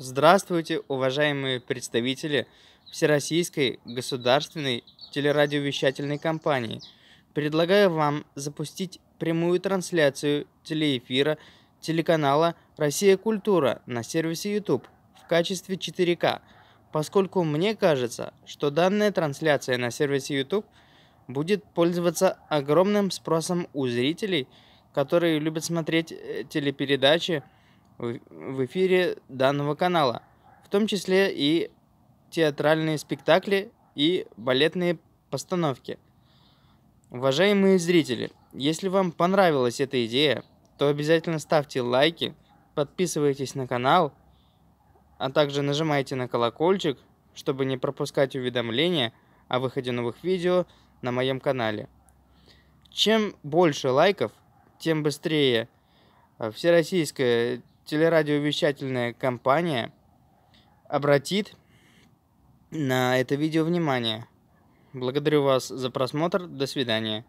Здравствуйте, уважаемые представители Всероссийской государственной телерадиовещательной компании. Предлагаю вам запустить прямую трансляцию телеэфира телеканала «Россия Культура» на сервисе YouTube в качестве 4К, поскольку мне кажется, что данная трансляция на сервисе YouTube будет пользоваться огромным спросом у зрителей, которые любят смотреть э, телепередачи – в эфире данного канала, в том числе и театральные спектакли и балетные постановки. Уважаемые зрители, если вам понравилась эта идея, то обязательно ставьте лайки, подписывайтесь на канал, а также нажимайте на колокольчик, чтобы не пропускать уведомления о выходе новых видео на моем канале. Чем больше лайков, тем быстрее э, Всероссийская телерадиовещательная компания обратит на это видео внимание. Благодарю вас за просмотр. До свидания.